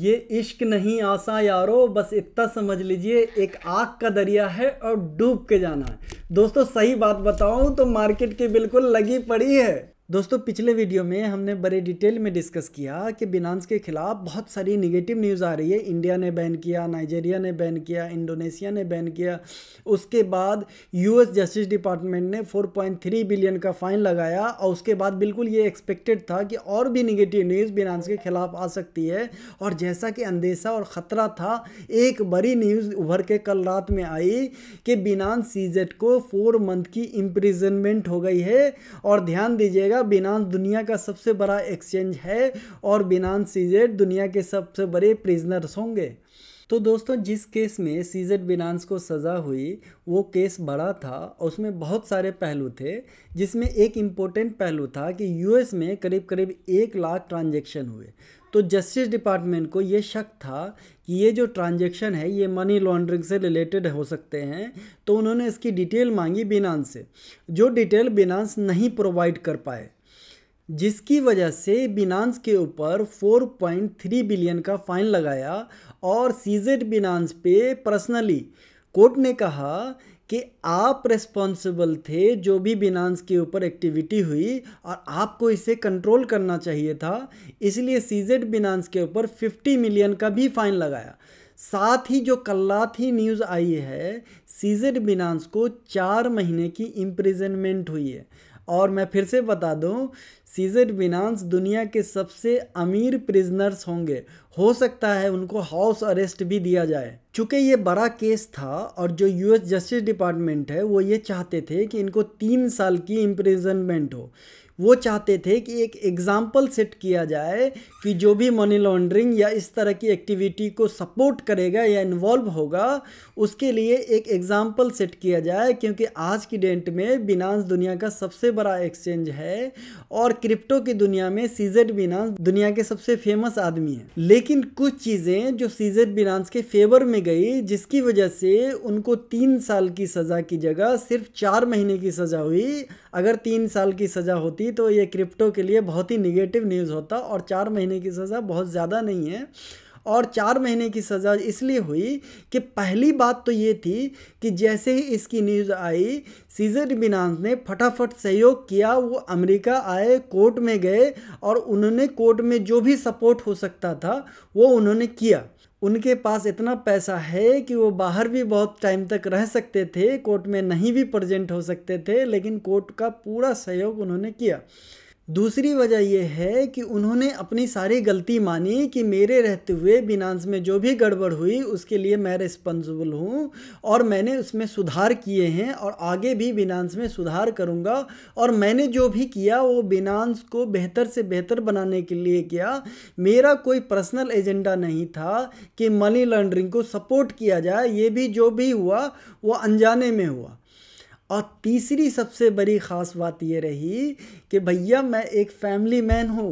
ये इश्क नहीं आशा यारो बस इतना समझ लीजिए एक आग का दरिया है और डूब के जाना है दोस्तों सही बात बताऊं तो मार्केट की बिल्कुल लगी पड़ी है दोस्तों पिछले वीडियो में हमने बड़े डिटेल में डिस्कस किया कि बिनांस के खिलाफ बहुत सारी नेगेटिव न्यूज़ आ रही है इंडिया ने बैन किया नाइजेरिया ने बैन किया इंडोनेशिया ने बैन किया उसके बाद यूएस जस्टिस डिपार्टमेंट ने 4.3 बिलियन का फाइन लगाया और उसके बाद बिल्कुल ये एक्सपेक्टेड था कि और भी निगेटिव न्यूज़ बिनांस के खिलाफ आ सकती है और जैसा कि अंदेशा और ख़तरा था एक बड़ी न्यूज़ उभर के कल रात में आई कि बिनांस सीजेट को फोर मंथ की इम्प्रिजनमेंट हो गई है और ध्यान दीजिएगा जाएगा बिनान दुनिया का सबसे बड़ा एक्सचेंज है और बिनान सीजेड दुनिया के सबसे बड़े प्रिजनर्स होंगे तो दोस्तों जिस केस में सीजेड बिनान्स को सज़ा हुई वो केस बड़ा था और उसमें बहुत सारे पहलू थे जिसमें एक इम्पोर्टेंट पहलू था कि यूएस में करीब करीब एक लाख ट्रांजैक्शन हुए तो जस्टिस डिपार्टमेंट को ये शक था कि ये जो ट्रांजेक्शन है ये मनी लॉन्ड्रिंग से रिलेटेड हो सकते हैं तो उन्होंने इसकी डिटेल मांगी बिनांस से जो डिटेल बिनांस नहीं प्रोवाइड कर पाए जिसकी वजह से बिनांस के ऊपर 4.3 बिलियन का फाइन लगाया और सीजेड बिनांस पे पर्सनली कोर्ट ने कहा कि आप रिस्पॉन्सिबल थे जो भी बिनांस के ऊपर एक्टिविटी हुई और आपको इसे कंट्रोल करना चाहिए था इसलिए सीजेड बिनांस के ऊपर 50 मिलियन का भी फाइन लगाया साथ ही जो कल्लात ही न्यूज़ आई है सीजेड बिनांस को चार महीने की इम्प्रिजनमेंट हुई है और मैं फिर से बता दूं सीजर बिनांस दुनिया के सबसे अमीर प्रिजनर्स होंगे हो सकता है उनको हाउस अरेस्ट भी दिया जाए चूँकि ये बड़ा केस था और जो यूएस जस्टिस डिपार्टमेंट है वो ये चाहते थे कि इनको तीन साल की इम्प्रिजनमेंट हो वो चाहते थे कि एक एग्ज़ाम्पल सेट किया जाए कि जो भी मनी लॉन्ड्रिंग या इस तरह की एक्टिविटी को सपोर्ट करेगा या इन्वॉल्व होगा उसके लिए एक एग्ज़ाम्पल सेट किया जाए क्योंकि आज की डेट में बिनास दुनिया का सबसे बड़ा एक्सचेंज है और क्रिप्टो की दुनिया में सीजेड बिनास दुनिया के सबसे फेमस आदमी हैं लेकिन कुछ चीज़ें जो सीजेड बिनास के फेवर में गई जिसकी वजह से उनको तीन साल की सज़ा की जगह सिर्फ चार महीने की सज़ा हुई अगर तीन साल की सज़ा होती होती तो ये क्रिप्टो के लिए बहुत ही निगेटिव न्यूज़ होता और चार महीने की सज़ा बहुत ज़्यादा नहीं है और चार महीने की सज़ा इसलिए हुई कि पहली बात तो ये थी कि जैसे ही इसकी न्यूज़ आई सीजर बिनास ने फटाफट सहयोग किया वो अमेरिका आए कोर्ट में गए और उन्होंने कोर्ट में जो भी सपोर्ट हो सकता था वो उन्होंने किया उनके पास इतना पैसा है कि वो बाहर भी बहुत टाइम तक रह सकते थे कोर्ट में नहीं भी प्रजेंट हो सकते थे लेकिन कोर्ट का पूरा सहयोग उन्होंने किया दूसरी वजह यह है कि उन्होंने अपनी सारी गलती मानी कि मेरे रहते हुए बिनांस में जो भी गड़बड़ हुई उसके लिए मैं रिस्पॉन्सिबल हूँ और मैंने उसमें सुधार किए हैं और आगे भी बिनांस में सुधार करूँगा और मैंने जो भी किया वो बिनांस को बेहतर से बेहतर बनाने के लिए किया मेरा कोई पर्सनल एजेंडा नहीं था कि मनी लॉन्ड्रिंग को सपोर्ट किया जाए ये भी जो भी हुआ वो अनजाने में हुआ और तीसरी सबसे बड़ी ख़ास बात ये रही कि भैया मैं एक फैमिली मैन हूँ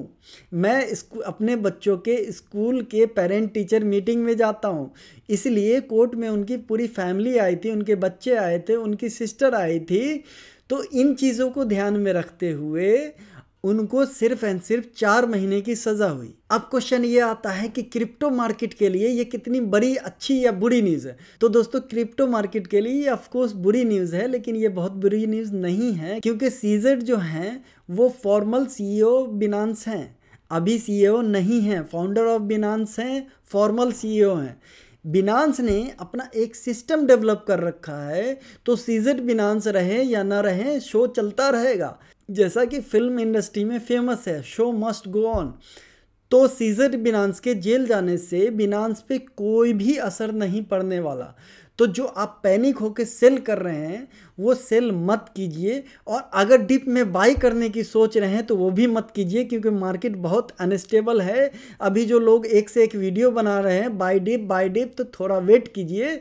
मैं स्कूल अपने बच्चों के स्कूल के पेरेंट टीचर मीटिंग में जाता हूँ इसलिए कोर्ट में उनकी पूरी फैमिली आई थी उनके बच्चे आए थे उनकी सिस्टर आई थी तो इन चीज़ों को ध्यान में रखते हुए उनको सिर्फ एंड सिर्फ चार महीने की सजा हुई अब क्वेश्चन ये आता है कि क्रिप्टो मार्केट के लिए ये कितनी बड़ी अच्छी या बुरी न्यूज़ है तो दोस्तों क्रिप्टो मार्केट के लिए ऑफ कोर्स बुरी न्यूज़ है लेकिन ये बहुत बुरी न्यूज़ नहीं है क्योंकि सीजर जो हैं वो फॉर्मल सी बिनांस हैं अभी सी e नहीं हैं फाउंडर ऑफ बिनांस हैं फॉर्मल सी हैं बिनांस ने अपना एक सिस्टम डेवलप कर रखा है तो सीजर बिनांस रहे या ना रहे शो चलता रहेगा जैसा कि फिल्म इंडस्ट्री में फेमस है शो मस्ट गो ऑन तो सीजर बिनांस के जेल जाने से बिनांस पे कोई भी असर नहीं पड़ने वाला तो जो आप पैनिक होकर सेल कर रहे हैं वो सेल मत कीजिए और अगर डिप में बाई करने की सोच रहे हैं तो वो भी मत कीजिए क्योंकि मार्केट बहुत अनस्टेबल है अभी जो लोग एक से एक वीडियो बना रहे हैं बाई डिप बाई डिप तो थोड़ा वेट कीजिए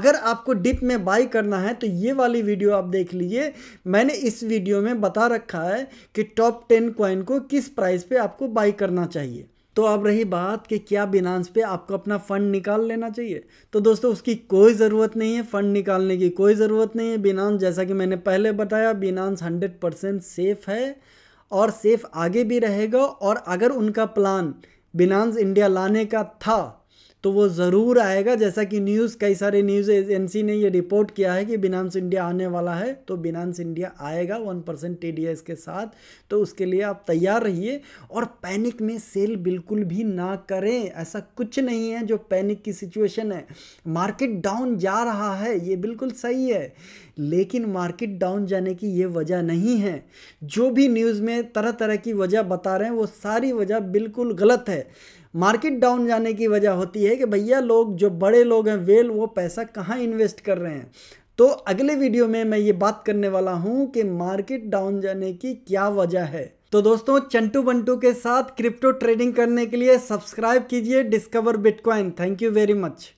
अगर आपको डिप में बाई करना है तो ये वाली वीडियो आप देख लीजिए मैंने इस वीडियो में बता रखा है कि टॉप टेन कॉइन को किस प्राइस पर आपको बाई करना चाहिए तो अब रही बात कि क्या बिनांस पे आपको अपना फ़ंड निकाल लेना चाहिए तो दोस्तों उसकी कोई ज़रूरत नहीं है फ़ंड निकालने की कोई ज़रूरत नहीं है बिनांस जैसा कि मैंने पहले बताया बिनांस हंड्रेड परसेंट सेफ़ है और सेफ़ आगे भी रहेगा और अगर उनका प्लान बिनांस इंडिया लाने का था तो वो ज़रूर आएगा जैसा कि न्यूज़ कई सारे न्यूज़ एजेंसी ने ये रिपोर्ट किया है कि बिनांस इंडिया आने वाला है तो बिनांस इंडिया आएगा वन परसेंट टी के साथ तो उसके लिए आप तैयार रहिए और पैनिक में सेल बिल्कुल भी ना करें ऐसा कुछ नहीं है जो पैनिक की सिचुएशन है मार्केट डाउन जा रहा है ये बिल्कुल सही है लेकिन मार्केट डाउन जाने की ये वजह नहीं है जो भी न्यूज़ में तरह तरह की वजह बता रहे हैं वो सारी वजह बिल्कुल गलत है मार्केट डाउन जाने की वजह होती है कि भैया लोग जो बड़े लोग हैं वेल वो पैसा कहाँ इन्वेस्ट कर रहे हैं तो अगले वीडियो में मैं ये बात करने वाला हूँ कि मार्केट डाउन जाने की क्या वजह है तो दोस्तों चंटू बंटू के साथ क्रिप्टो ट्रेडिंग करने के लिए सब्सक्राइब कीजिए discover bitcoin thank you very much